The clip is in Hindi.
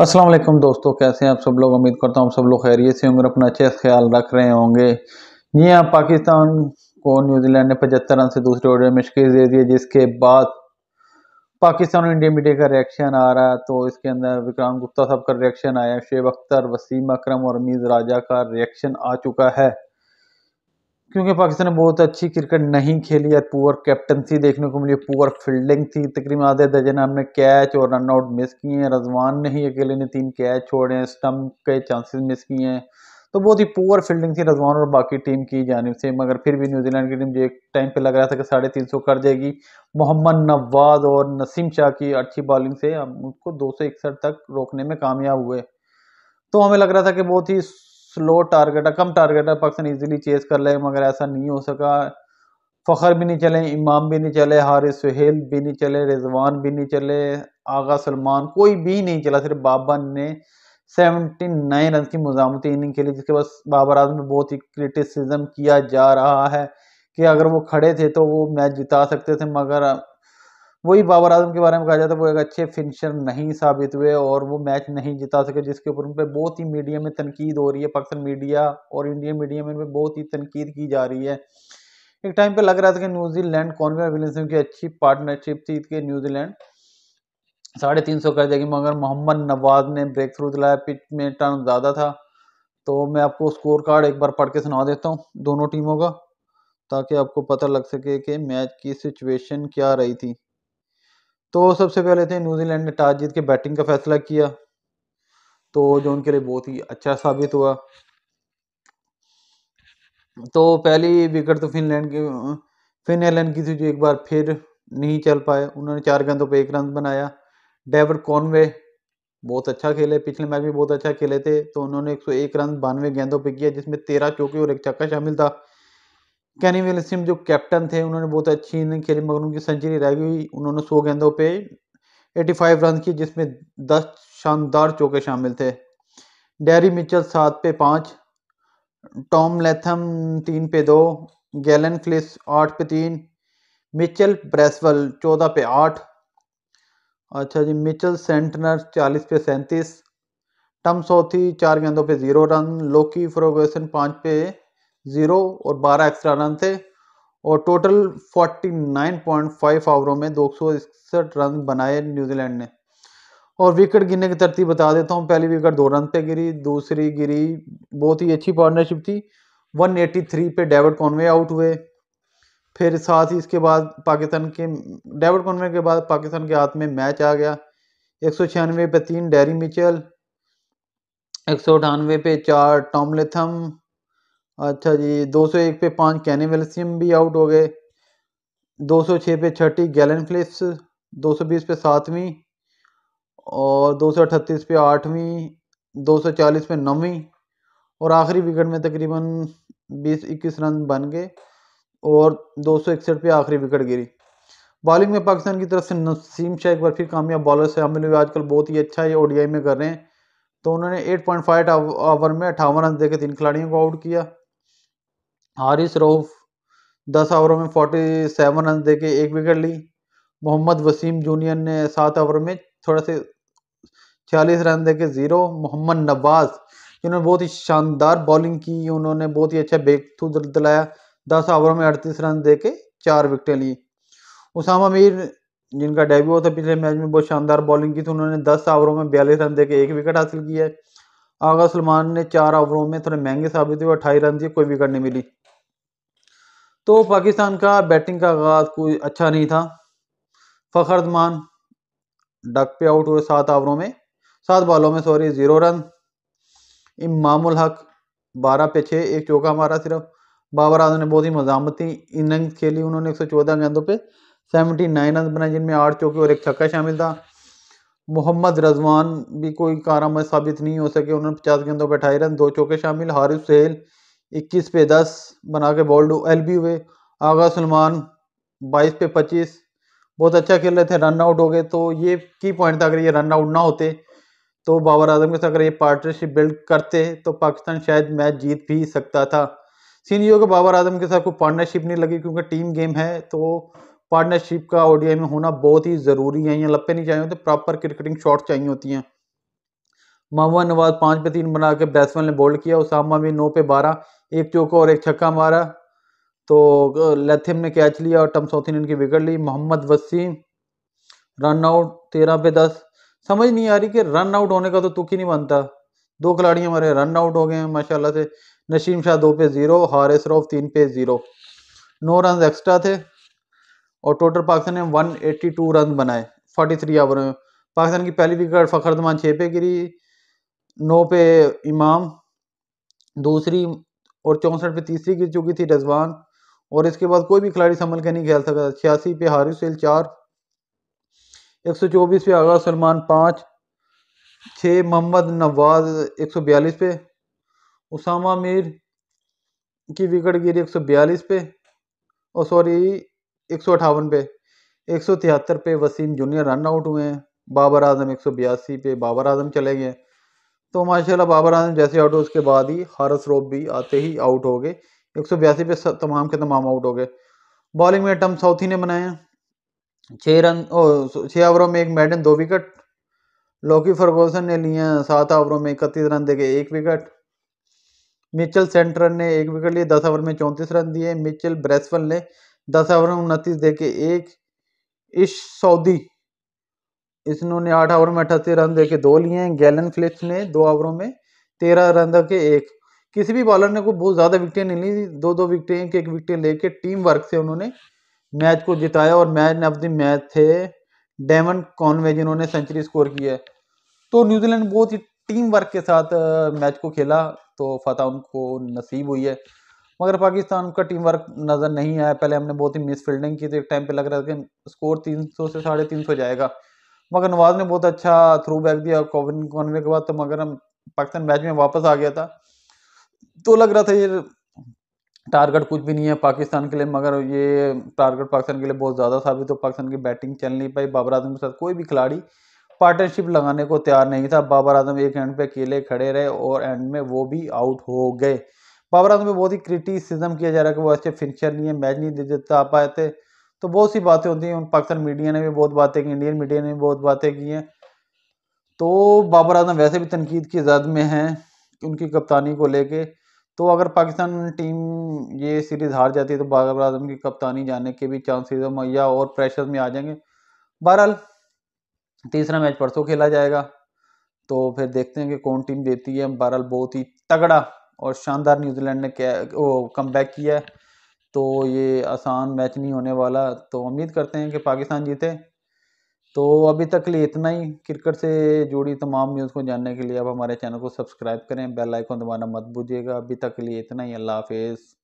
अस्सलाम वालेकुम दोस्तों कैसे हैं आप सब लोग उम्मीद करता हूँ सब लोग खैरियत से होंगे अपना अच्छे ख्याल रख रहे होंगे जी हाँ पाकिस्तान को न्यूजीलैंड ने पचहत्तर रन से दूसरे ओवर में शिकस्त दे दी जिसके बाद पाकिस्तान और इंडिया मीडिया का रिएक्शन आ रहा है तो इसके अंदर विक्रांत गुप्ता साहब का रिएक्शन आया शेब अख्तर वसीम अक्रम और मीज़ राजा का रिएक्शन आ चुका है क्योंकि पाकिस्तान ने बहुत अच्छी क्रिकेट नहीं खेली है पुअर कैप्टनसी देखने को मिली पुअर फील्डिंग थी तकरीबन आधे दर्जन हमने कैच और रन आउट मिस किए हैं रजवान ने ही अकेले ने तीन कैच छोड़े हैं स्टम्प के चांसेस मिस किए हैं तो बहुत ही पुअर फील्डिंग थी रजवान और बाकी टीम की जानब से मगर फिर भी न्यूजीलैंड की टीम जो एक टाइम पर लग रहा था कि साढ़े तीन सौ कर जाएगी मोहम्मद नवाज और नसीम शाह की अच्छी बॉलिंग से हम उसको दो सौ इकसठ तक रोकने में कामयाब हुए तो हमें लग रहा था कि बहुत ही स्लो टारगेट है कम टारगेट है पाकिस्तान इजीली चेस कर ले मगर ऐसा नहीं हो सका फ़खर भी नहीं चले इमाम भी नहीं चले हारिस सुहेल भी नहीं चले रिजवान भी नहीं चले आगा सलमान कोई भी नहीं चला सिर्फ बाबा ने सेवेंटी नाइन रन की मजामती इनिंग खेली जिसके बाद बाबर आजम में बहुत ही क्रिटिसिज्म किया जा रहा है कि अगर वो खड़े थे तो वो मैच जिता सकते थे मगर वही बाबर आजम के बारे में कहा जाता है वो एक अच्छे फिनिशर नहीं साबित हुए और वो मैच नहीं जिता सके जिसके ऊपर उन पर बहुत ही मीडिया में तनकीद हो रही है पाकिस्तान मीडिया और इंडियन मीडिया में उन पर बहुत ही तनकीद की जा रही है एक टाइम पर लग रहा था कि न्यूजीलैंड कॉन्वे विलियमसन की अच्छी पार्टनरशिप थी कि न्यूजीलैंड साढ़े तीन सौ कर जाएगी मगर मोहम्मद नवाज ने ब्रेक थ्रू दिलाया पिच में टर्न ज़्यादा था तो मैं आपको स्कोर कार्ड एक बार पढ़ के सुना देता हूँ दोनों टीमों का ताकि आपको पता लग सके कि मैच की सिचुएशन क्या रही थी तो सबसे पहले थे न्यूजीलैंड ने टॉस जीत के बैटिंग का फैसला किया तो जो उनके लिए बहुत ही अच्छा साबित हुआ तो पहली विकेट तो फिनलैंड की फिनलैंड की थी जो एक बार फिर नहीं चल पाए उन्होंने चार गेंदों पर एक रन बनाया डेविड कॉनवे बहुत अच्छा खेले पिछले मैच भी बहुत अच्छा खेले थे तो उन्होंने 101 रन बानवे गेंदों पर किया जिसमें तेरह चौके और एक चक्का शामिल था कैनी विलियमसन जो कैप्टन थे उन्होंने बहुत अच्छी इनिंग खेली मगर उनकी सेंचुरी रह गई उन्होंने सौ गेंदों पे 85 रन की जिसमें 10 शानदार चौके शामिल थे डेरी मिचल सात पे पाँच टॉम लेथम तीन पे दो गैलन क्लिस आठ पे तीन मिचल ब्रेसवल चौदह पे आठ अच्छा जी मिचल सेंटनर चालीस पे सैंतीस टम सोथी चार गेंदों पे ज़ीरो रन लोकी फ्रोगेसन पाँच पे ज़ीरो और बारह एक्स्ट्रा रन थे और total forty nine point five ओवरों में दो सौ इकसठ रन बनाए न्यूजीलैंड ने और विकेट गिरने की तरतीब बता देता हूँ पहली विकेट दो रन पे गिरी दूसरी गिरी बहुत ही अच्छी पार्टनरशिप थी 183 पे डेविड कॉनवे आउट हुए फिर साथ ही इसके बाद पाकिस्तान के डेविड कॉनवे के बाद पाकिस्तान के हाथ में मैच आ गया एक सौ छियानवे पे तीन डेरी मिचल एक सौ अठानवे पे चार टॉम लेथम अच्छा जी दो सौ एक पे पाँच कैने वेलसियम भी आउट हो गए दो सौ छः पे छठी गैलन फ्लिप्स दो सौ बीस पे सातवीं और दो सौ अठतीस पे आठवीं दो सौ चालीस पे नौवीं और आखिरी विकेट में तकरीबन बीस इक्कीस रन बन गए और दो सौ इकसठ पे आखिरी विकेट गिरी बॉलिंग में पाकिस्तान की तरफ से नसीम शाह एक बार फिर कामयाब बॉलर से हमले हुए आजकल बहुत ही अच्छा ये ओडीआई में कर रहे हैं तो उन्होंने 8.5 पॉइंट ओवर में अठावन रन देकर तीन खिलाड़ियों को आउट किया हारिस रऊफ दस ओवरों में फोर्टी सेवन रन देके एक विकेट ली मोहम्मद वसीम जूनियर ने सात ओवर में थोड़ा से छियालीस रन देके ज़ीरो मोहम्मद नवाज जिन्होंने बहुत ही शानदार बॉलिंग की उन्होंने बहुत ही अच्छा बेक थ्रू दिलाया दस ओवरों में अड़तीस रन दे के चार विकेटें ली उसामा मीर जिनका डेब्यू था पिछले मैच में बहुत शानदार बॉलिंग की थी उन्होंने दस ओवरों में बयालीस रन देके एक विकेट हासिल किया है आगा सलमान ने चार ओवरों में थोड़े महंगे साबित हुए अट्ठाईस रन दिए कोई विकेट नहीं मिली तो पाकिस्तान का बैटिंग का आगाज कोई अच्छा नहीं था फ़खरदमान डक पे आउट हुए सात ओवरों में सात बॉलों में सॉरी ज़ीरो रन इमामुल हक बारह पे छः एक चौका मारा सिर्फ बाबर आजम ने बहुत ही मजामती इनिंग खेली उन्होंने एक सौ चौदह गेंदों पर सेवेंटी नाइन रन बनाए जिनमें आठ चौके और एक छक्का शामिल था मोहम्मद रजवान भी कोई कारामद साबित नहीं हो सके उन्होंने पचास गेंदों पर अठाई रन दो चौके शामिल हारिफ सहेल इक्कीस पे दस बना के बॉल एल बी हुए आगा सलमान बाईस पे पच्चीस बहुत अच्छा खेल रहे थे रन आउट हो गए तो ये की पॉइंट था अगर ये रन आउट ना होते तो बाबर आजम के साथ अगर ये पार्टनरशिप बिल्ड करते तो पाकिस्तान शायद मैच जीत भी सकता था सीन ये बाबर आजम के साथ कोई पार्टनरशिप नहीं लगी क्योंकि टीम गेम है तो पार्टनरशिप का ओडीआई में होना बहुत ही ज़रूरी है या लपे नहीं चाहिए तो प्रॉपर क्रिकेटिंग शॉट चाहिए होती हैं मोहम्मद नवाज पाँच पे तीन बना के बैट्समैन ने बॉल किया उसामा भी नौ पे बारह एक चौका और एक छक्का मारा तो लथिम ने कैच लिया और टम सोथिन इनकी विकेट ली मोहम्मद वसीम रन आउट तेरह पे दस समझ नहीं आ रही कि रन आउट होने का तो तुक ही नहीं बनता दो खिलाड़ी हमारे रन आउट हो गए हैं माशाल्लाह से नशीम शाह दो पे ज़ीरो हारिस रऊफ तीन पे ज़ीरो नौ रन एक्स्ट्रा थे और टोटल पाकिस्तान ने 182 रन बनाए 43 ओवर में पाकिस्तान की पहली विकेट फ़खर जमान छः पे गिरी नौ पे इमाम दूसरी और चौंसठ पे तीसरी गिर चुकी थी रजवान और इसके बाद कोई भी खिलाड़ी संभल के नहीं खेल सका छियासी पे हारिस सेल चार एक सौ चौबीस पे आगा सलमान पाँच छः मोहम्मद नवाज एक सौ बयालीस पे उसामा मीर की विकेट गिरी एक सौ बयालीस पे और सॉरी एक सौ अठावन पे एक सौ तिहत्तर पे वसीम जूनियर रन आउट हुए हैं बाबर आजम एक सौ बयासी पे बाबर आजम चले गए तो माशाल्लाह बाबर आजम जैसे आउट हुए उसके बाद ही हारस रोप भी आते ही आउट हो गए एक सौ बयासी पे तमाम के तमाम आउट हो गए बॉलिंग में टम साउथी ने बनाए छः रन छः ओवरों में एक मैडन दो विकेट लॉकी फर्गोसन ने लिए सात ओवरों में इकतीस रन के एक विकेट मिचल सेंटर ने एक विकेट लिए दस ओवर में चौंतीस रन दिए मिचल ब्रेसवल ने दस ओवर में उनतीस के एक इश सऊदी इसने आठ ओवर में अठासी रन देके दो लिए हैं गैलन फिलिप्स ने दो ओवरों में तेरह रन देके एक किसी भी बॉलर ने को बहुत ज़्यादा विकटें नहीं ली दो दो विकटें एक एक विकटें लेके टीम वर्क से उन्होंने मैच को जिताया और मैच ऑफ द मैच थे डेमन कॉनवे जिन्होंने सेंचुरी स्कोर की है तो न्यूजीलैंड बहुत ही टीम वर्क के साथ मैच को खेला तो फतेह उनको नसीब हुई है मगर पाकिस्तान का टीम वर्क नज़र नहीं आया पहले हमने बहुत ही मिस फील्डिंग की तो एक टाइम पे लग रहा था कि स्कोर 300 से साढ़े तीन सौ जाएगा मगर नवाज ने बहुत अच्छा थ्रू बैक दिया कॉर्नर के बाद तो मगर हम पाकिस्तान मैच में वापस आ गया था तो लग रहा था ये टारगेट कुछ भी नहीं है पाकिस्तान के लिए मगर ये टारगेट पाकिस्तान के लिए बहुत ज़्यादा साबित हो पाकिस्तान की बैटिंग चल नहीं पाई बाबर आजम के साथ कोई भी खिलाड़ी पार्टनरशिप लगाने को तैयार नहीं था बाबर आजम एक एंड पे अकेले खड़े रहे और एंड में वो भी आउट हो गए बाबर आजम पे बहुत ही क्रिटिसिज्म किया जा रहा है कि वो अच्छे फिनिशर नहीं है मैच नहीं दे देता पाए थे तो बहुत सी बातें होती हैं पाकिस्तान मीडिया ने भी बहुत बातें की इंडियन मीडिया ने भी बहुत बातें की हैं तो बाबर आजम वैसे भी तनकीद की जद में हैं उनकी कप्तानी को लेके तो अगर पाकिस्तान टीम ये सीरीज़ हार जाती है तो बाबर आजम की कप्तानी जाने के भी चांसेस मैया और प्रेशर में आ जाएंगे बहरहाल तीसरा मैच परसों खेला जाएगा तो फिर देखते हैं कि कौन टीम देती है बहरहाल बहुत ही तगड़ा और शानदार न्यूजीलैंड ने क्या कम बैक किया है तो ये आसान मैच नहीं होने वाला तो उम्मीद करते हैं कि पाकिस्तान जीते तो अभी तक लिए इतना ही क्रिकेट से जुड़ी तमाम न्यूज़ को जानने के लिए अब हमारे चैनल को सब्सक्राइब करें बेल आइकन दबाना मत भूलिएगा अभी तक के लिए इतना ही अल्लाह हाफिज़